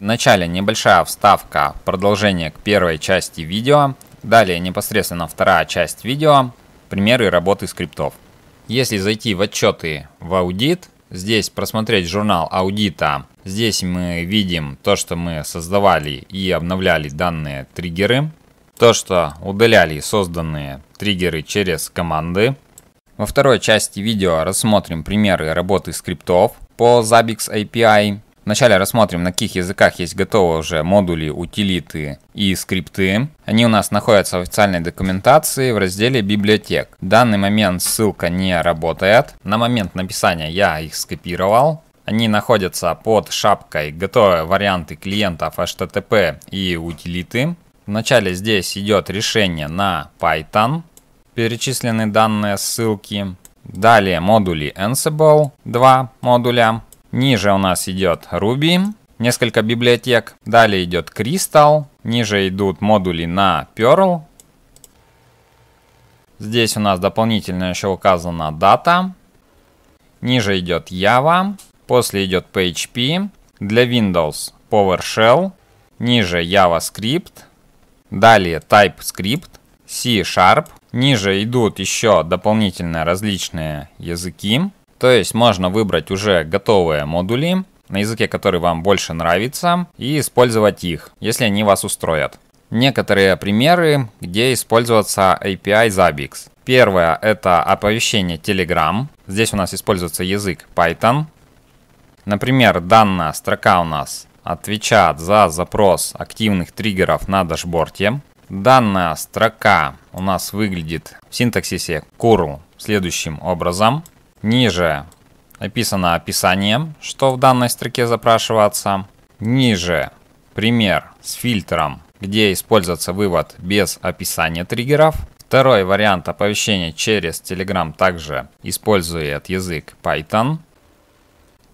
начале небольшая вставка, продолжение к первой части видео, далее непосредственно вторая часть видео, примеры работы скриптов. Если зайти в отчеты в аудит, здесь просмотреть журнал аудита, здесь мы видим то, что мы создавали и обновляли данные триггеры, то, что удаляли созданные триггеры через команды. Во второй части видео рассмотрим примеры работы скриптов по Zabbix API Вначале рассмотрим, на каких языках есть готовые уже модули, утилиты и скрипты. Они у нас находятся в официальной документации в разделе «Библиотек». В данный момент ссылка не работает. На момент написания я их скопировал. Они находятся под шапкой «Готовые варианты клиентов HTTP и утилиты». Вначале здесь идет решение на Python. Перечислены данные ссылки. Далее модули Ansible, два модуля. Ниже у нас идет Ruby, несколько библиотек. Далее идет Crystal. Ниже идут модули на Perl. Здесь у нас дополнительно еще указана дата. Ниже идет Java. После идет PHP. Для Windows PowerShell. Ниже JavaScript. Далее TypeScript. C-Sharp. Ниже идут еще дополнительные различные языки. То есть можно выбрать уже готовые модули, на языке, который вам больше нравится, и использовать их, если они вас устроят. Некоторые примеры, где используется API Zabbix. Первое – это оповещение Telegram. Здесь у нас используется язык Python. Например, данная строка у нас отвечает за запрос активных триггеров на дашборде. Данная строка у нас выглядит в синтаксисе curl следующим образом – Ниже написано описанием, что в данной строке запрашиваться. Ниже пример с фильтром, где используется вывод без описания триггеров. Второй вариант оповещения через Telegram также использует язык Python.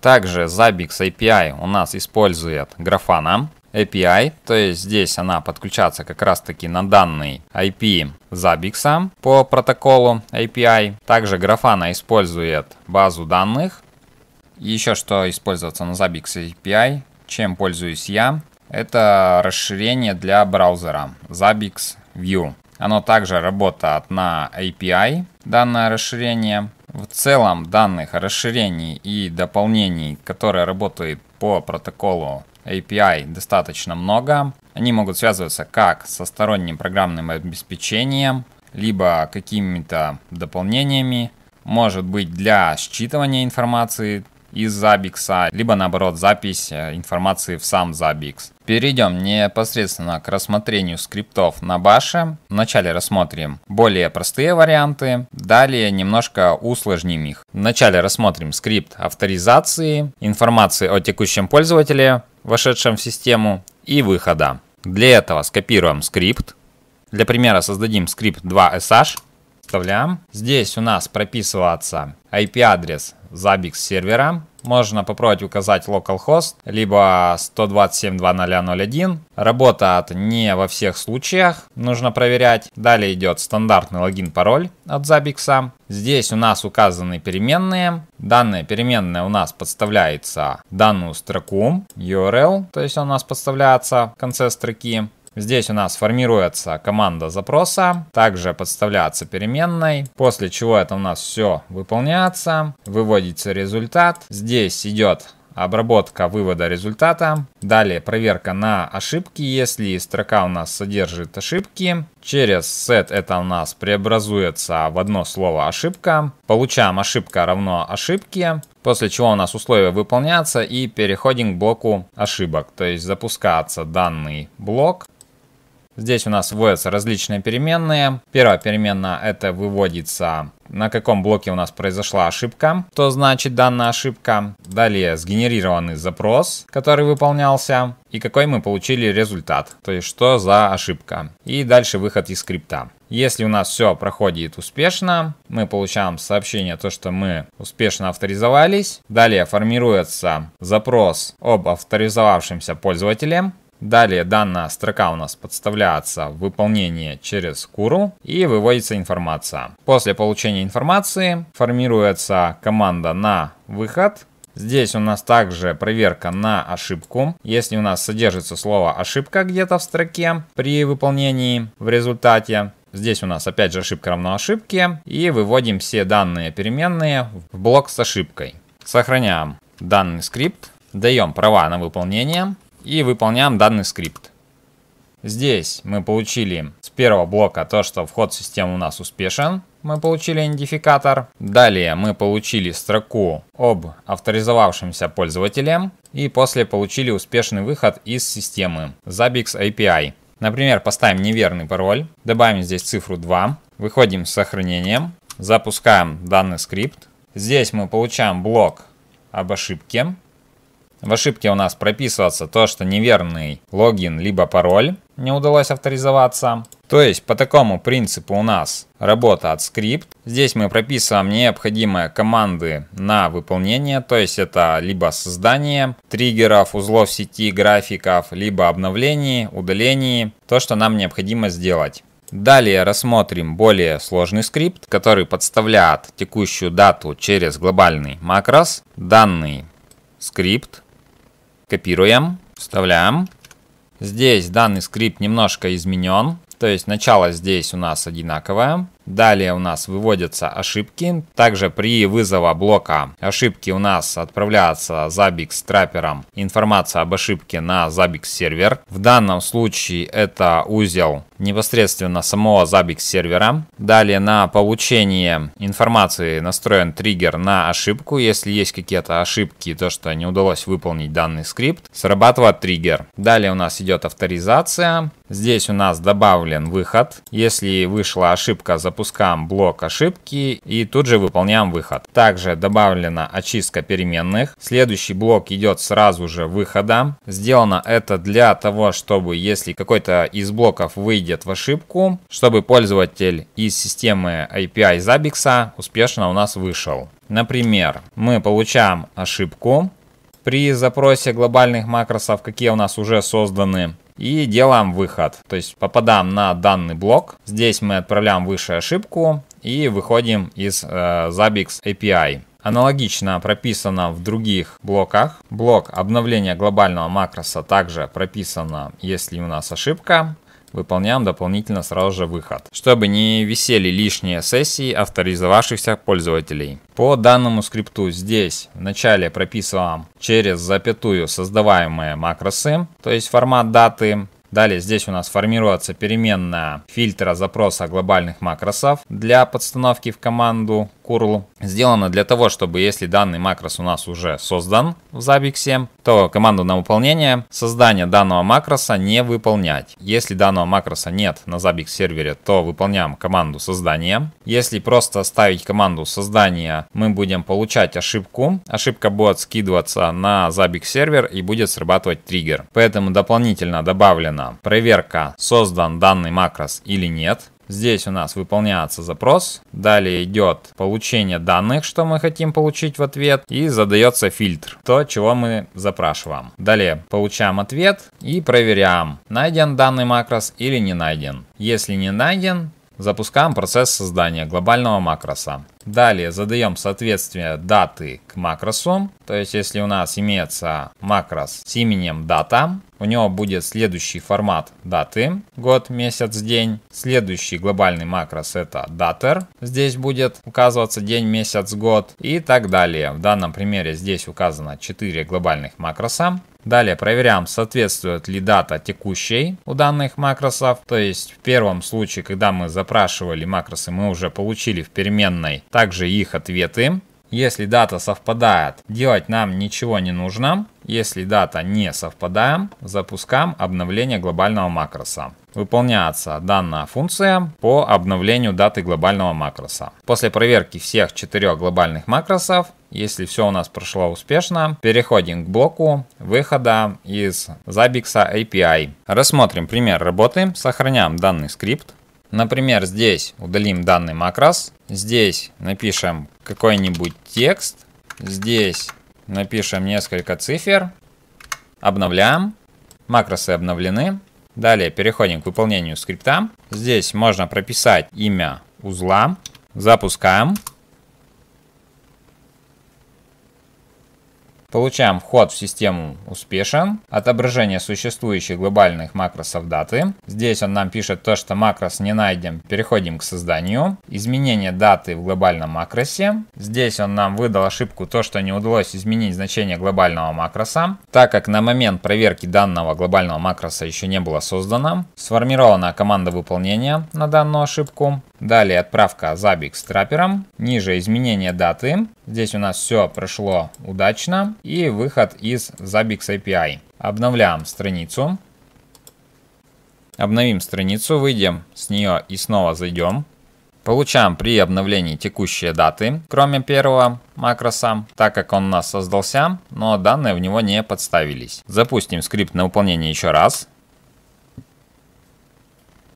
Также Zabbix API у нас использует Grafana. API, то есть здесь она подключаться как раз таки на данный IP Zabbix по протоколу API. Также Grafana использует базу данных. еще что используется на Zabbix API, чем пользуюсь я, это расширение для браузера Zabbix View. Оно также работает на API, данное расширение. В целом данных расширений и дополнений, которые работают по протоколу API достаточно много. Они могут связываться как со сторонним программным обеспечением, либо какими-то дополнениями. Может быть для считывания информации, из забикса либо наоборот запись э, информации в сам забикс. Перейдем непосредственно к рассмотрению скриптов на баше. Вначале рассмотрим более простые варианты, далее немножко усложним их. Вначале рассмотрим скрипт авторизации, информации о текущем пользователе, вошедшем в систему, и выхода. Для этого скопируем скрипт. Для примера создадим скрипт 2sh вставляем. Здесь у нас прописывается IP-адрес Zabbix сервера. Можно попробовать указать localhost, либо 127.2.0.0.1. Работает не во всех случаях, нужно проверять. Далее идет стандартный логин-пароль от Zabbix. Здесь у нас указаны переменные. Данная переменная у нас подставляется в данную строку URL, то есть она у нас подставляется в конце строки. Здесь у нас формируется команда запроса, также подставляется переменной, после чего это у нас все выполняется, выводится результат. Здесь идет обработка вывода результата. Далее проверка на ошибки, если строка у нас содержит ошибки. Через set это у нас преобразуется в одно слово ошибка. Получаем ошибка равно ошибке, после чего у нас условия выполняются и переходим к блоку ошибок. То есть запускается данный блок. Здесь у нас вводятся различные переменные. Первая переменная это выводится на каком блоке у нас произошла ошибка, что значит данная ошибка. Далее сгенерированный запрос, который выполнялся, и какой мы получили результат, то есть что за ошибка. И дальше выход из скрипта. Если у нас все проходит успешно, мы получаем сообщение, то, что мы успешно авторизовались. Далее формируется запрос об авторизовавшемся пользователе. Далее данная строка у нас подставляется в выполнение через куру и выводится информация. После получения информации формируется команда на выход, Здесь у нас также проверка на ошибку. Если у нас содержится слово ошибка где-то в строке при выполнении в результате, Здесь у нас опять же ошибка равно ошибке. И выводим все данные переменные в блок с ошибкой. Сохраняем данный скрипт. Даем права на выполнение и выполняем данный скрипт. Здесь мы получили с первого блока то, что вход в систему у нас успешен. Мы получили идентификатор. Далее мы получили строку об авторизовавшемся пользователе. И после получили успешный выход из системы Zabbix API. Например, поставим неверный пароль. Добавим здесь цифру 2. Выходим с сохранением. Запускаем данный скрипт. Здесь мы получаем блок об ошибке. В ошибке у нас прописываться то, что неверный логин либо пароль не удалось авторизоваться. То есть по такому принципу у нас работа от скрипт. Здесь мы прописываем необходимые команды на выполнение, то есть это либо создание триггеров, узлов сети, графиков, либо обновлений, удалений, то, что нам необходимо сделать. Далее рассмотрим более сложный скрипт, который подставляет текущую дату через глобальный макрос. Данный скрипт Копируем, вставляем. Здесь данный скрипт немножко изменен. То есть начало здесь у нас одинаковое. Далее у нас выводятся ошибки. Также при вызова блока ошибки у нас отправляется Zabbix траппером информация об ошибке на Zabbix сервер. В данном случае это узел непосредственно самого Zabbix сервера. Далее на получение информации настроен триггер на ошибку. Если есть какие-то ошибки, то что не удалось выполнить данный скрипт, срабатывает триггер. Далее у нас идет авторизация. Здесь у нас добавлен выход. Если вышла ошибка запускания, запускаем блок ошибки и тут же выполняем выход. Также добавлена очистка переменных. Следующий блок идет сразу же выхода. Сделано это для того, чтобы если какой-то из блоков выйдет в ошибку, чтобы пользователь из системы API Zabbix успешно у нас вышел. Например, мы получаем ошибку при запросе глобальных макросов, какие у нас уже созданы и делаем выход. То есть попадаем на данный блок. Здесь мы отправляем выше ошибку и выходим из э, Zabbix API. Аналогично прописано в других блоках. Блок обновления глобального макроса также прописано, если у нас ошибка выполняем дополнительно сразу же выход, чтобы не висели лишние сессии авторизовавшихся пользователей. По данному скрипту здесь вначале прописываем через запятую создаваемые макросы, то есть формат даты, Далее здесь у нас формируется переменная фильтра запроса глобальных макросов для подстановки в команду curl сделано для того, чтобы если данный макрос у нас уже создан в Zabbix, то команду на выполнение создания данного макроса не выполнять. Если данного макроса нет на Zabbix сервере, то выполняем команду создания. Если просто ставить команду создания, мы будем получать ошибку. Ошибка будет скидываться на Zabbix сервер и будет срабатывать триггер. Поэтому дополнительно добавлена проверка, создан данный макрос или нет. Здесь у нас выполняется запрос. Далее идет получение данных, что мы хотим получить в ответ. И задается фильтр, то, чего мы запрашиваем. Далее получаем ответ и проверяем, найден данный макрос или не найден. Если не найден, Запускаем процесс создания глобального макроса. Далее задаем соответствие даты к макросам, То есть, если у нас имеется макрос с именем дата, у него будет следующий формат даты, год, месяц, день. Следующий глобальный макрос это датер. Здесь будет указываться день, месяц, год и так далее. В данном примере здесь указано 4 глобальных макроса. Далее проверяем, соответствует ли дата текущей у данных макросов. То есть в первом случае, когда мы запрашивали макросы, мы уже получили в переменной также их ответы. Если дата совпадает, делать нам ничего не нужно. Если дата не совпадает, запускаем обновление глобального макроса. Выполняется данная функция по обновлению даты глобального макроса. После проверки всех четырех глобальных макросов если все у нас прошло успешно, переходим к блоку выхода из Zabbix API. Рассмотрим пример работы, сохраняем данный скрипт. Например, здесь удалим данный макрос, здесь напишем какой-нибудь текст, здесь напишем несколько цифр, обновляем, макросы обновлены. Далее переходим к выполнению скрипта. Здесь можно прописать имя узла, запускаем. Получаем вход в систему успешен, отображение существующих глобальных макросов даты. Здесь он нам пишет то, что макрос не найден, переходим к созданию. Изменение даты в глобальном макросе. Здесь он нам выдал ошибку то, что не удалось изменить значение глобального макроса. Так как на момент проверки данного глобального макроса еще не было создано, сформирована команда выполнения на данную ошибку. Далее отправка забиг с трапером. Ниже изменение даты. Здесь у нас все прошло удачно. И выход из забиг API. Обновляем страницу. Обновим страницу, выйдем с нее и снова зайдем. Получаем при обновлении текущие даты, кроме первого макроса, так как он у нас создался, но данные в него не подставились. Запустим скрипт на выполнение еще раз.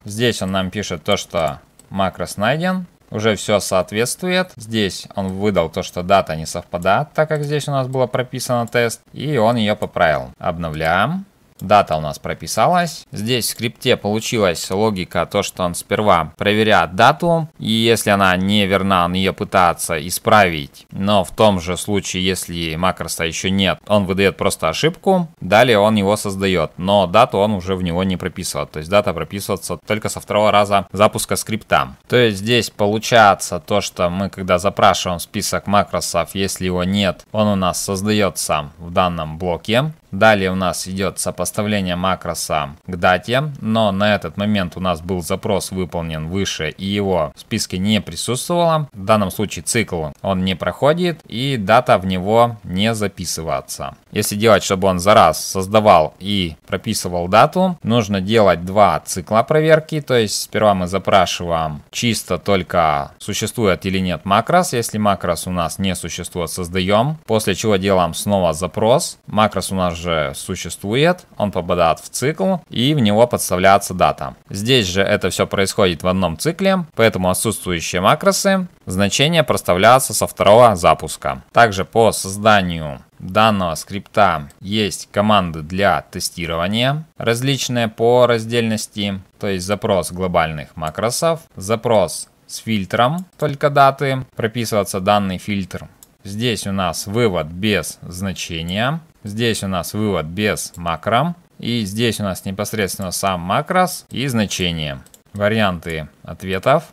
Здесь он нам пишет то, что макрос найден, уже все соответствует. Здесь он выдал то, что дата не совпадает, так как здесь у нас было прописано тест, и он ее поправил. Обновляем. Дата у нас прописалась. Здесь в скрипте получилась логика, то что он сперва проверяет дату, и если она не верна, он ее пытается исправить. Но в том же случае, если макроса еще нет, он выдает просто ошибку, далее он его создает. Но дату он уже в него не прописывает, то есть дата прописывается только со второго раза запуска скрипта. То есть здесь получается то, что мы когда запрашиваем список макросов, если его нет, он у нас создается в данном блоке. Далее у нас идет сопоставление макроса к дате, но на этот момент у нас был запрос выполнен выше и его в списке не присутствовало. В данном случае цикл он не проходит и дата в него не записывается. Если делать, чтобы он за раз создавал и прописывал дату, нужно делать два цикла проверки, то есть сперва мы запрашиваем чисто только существует или нет макрос, если макрос у нас не существует, создаем, после чего делаем снова запрос, макрос у нас уже существует, он попадает в цикл и в него подставляется дата. Здесь же это все происходит в одном цикле, поэтому отсутствующие макросы значения проставляются со второго запуска. Также по созданию данного скрипта есть команды для тестирования, различные по раздельности, то есть запрос глобальных макросов, запрос с фильтром только даты, прописывается данный фильтр. Здесь у нас вывод без значения. Здесь у нас вывод без макрам. И здесь у нас непосредственно сам макрос и значение. Варианты ответов.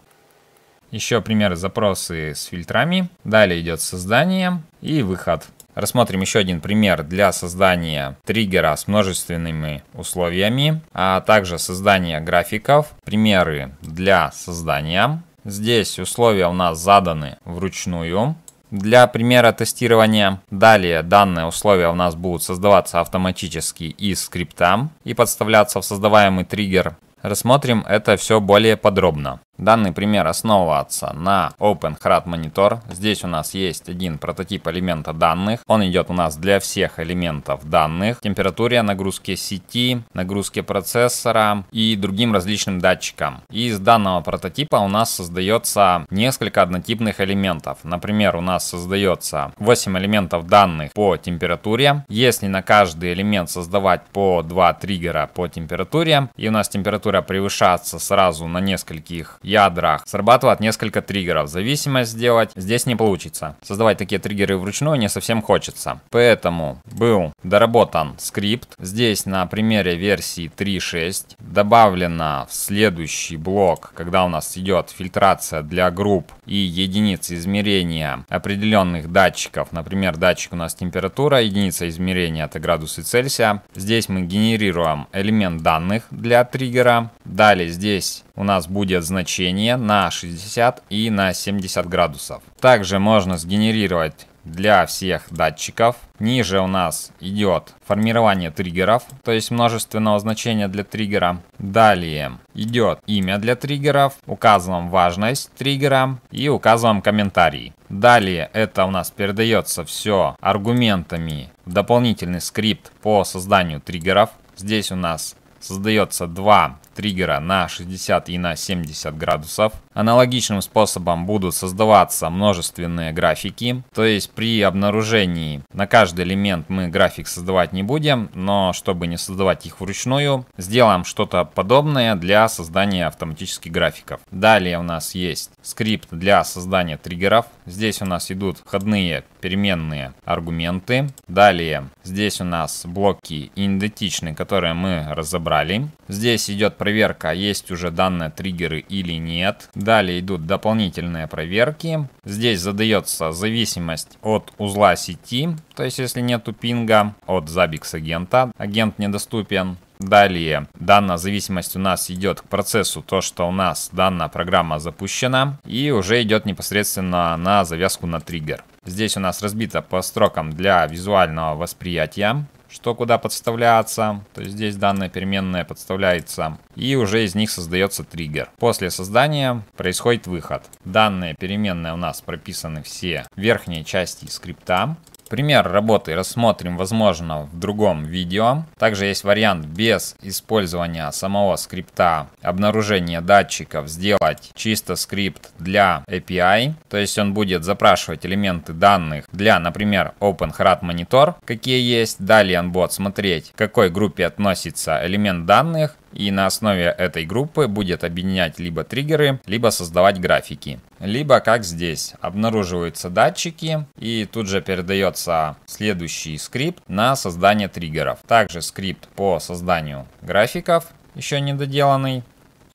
Еще примеры запросы с фильтрами. Далее идет создание и выход. Рассмотрим еще один пример для создания триггера с множественными условиями, а также создание графиков, примеры для создания. Здесь условия у нас заданы вручную, для примера тестирования далее данные условия у нас будут создаваться автоматически из скрипта и подставляться в создаваемый триггер. Рассмотрим это все более подробно. Данный пример основывается на OpenHRAD Monitor. Здесь у нас есть один прототип элемента данных. Он идет у нас для всех элементов данных. Температуре, нагрузке сети, нагрузке процессора и другим различным датчикам. И из данного прототипа у нас создается несколько однотипных элементов. Например, у нас создается 8 элементов данных по температуре. Если на каждый элемент создавать по 2 триггера по температуре, и у нас температура превышается сразу на нескольких ядрах. Срабатывает несколько триггеров. Зависимость сделать здесь не получится. Создавать такие триггеры вручную не совсем хочется. Поэтому был доработан скрипт. Здесь на примере версии 3.6 добавлено в следующий блок, когда у нас идет фильтрация для групп и единиц измерения определенных датчиков. Например, датчик у нас температура, единица измерения это градусы Цельсия. Здесь мы генерируем элемент данных для триггера. Далее здесь у нас будет значение на 60 и на 70 градусов. Также можно сгенерировать для всех датчиков. Ниже у нас идет формирование триггеров, то есть множественного значения для триггера. Далее идет имя для триггеров, указываем важность триггера и указываем комментарий. Далее это у нас передается все аргументами в дополнительный скрипт по созданию триггеров. Здесь у нас создается два триггера на 60 и на 70 градусов. Аналогичным способом будут создаваться множественные графики, то есть при обнаружении на каждый элемент мы график создавать не будем, но чтобы не создавать их вручную, сделаем что-то подобное для создания автоматических графиков. Далее у нас есть скрипт для создания триггеров. Здесь у нас идут входные переменные аргументы. Далее здесь у нас блоки идентичные, которые мы разобрали. Здесь идет проверка, есть уже данные триггеры или нет. Далее идут дополнительные проверки. Здесь задается зависимость от узла сети, то есть если нету пинга, от забикс агента, агент недоступен. Далее данная зависимость у нас идет к процессу, то что у нас данная программа запущена и уже идет непосредственно на завязку на триггер. Здесь у нас разбито по строкам для визуального восприятия что куда подставляться. То есть здесь данная переменная подставляется. И уже из них создается триггер. После создания происходит выход. Данные переменные у нас прописаны все верхние части скрипта. Пример работы рассмотрим, возможно, в другом видео. Также есть вариант без использования самого скрипта обнаружения датчиков сделать чисто скрипт для API. То есть он будет запрашивать элементы данных для, например, Open OpenHRAD Monitor, какие есть. Далее он будет смотреть, к какой группе относится элемент данных и на основе этой группы будет объединять либо триггеры, либо создавать графики. Либо, как здесь, обнаруживаются датчики и тут же передается следующий скрипт на создание триггеров. Также скрипт по созданию графиков, еще не доделанный.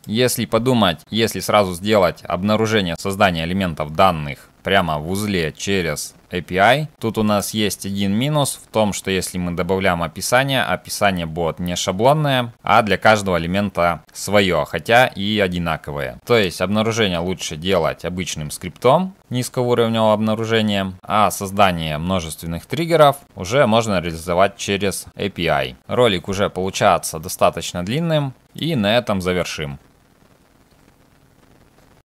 Если подумать, если сразу сделать обнаружение создания элементов данных прямо в узле через API. Тут у нас есть один минус в том, что если мы добавляем описание, описание будет не шаблонное, а для каждого элемента свое, хотя и одинаковое. То есть обнаружение лучше делать обычным скриптом низкоуровневого обнаружения, а создание множественных триггеров уже можно реализовать через API. Ролик уже получается достаточно длинным и на этом завершим.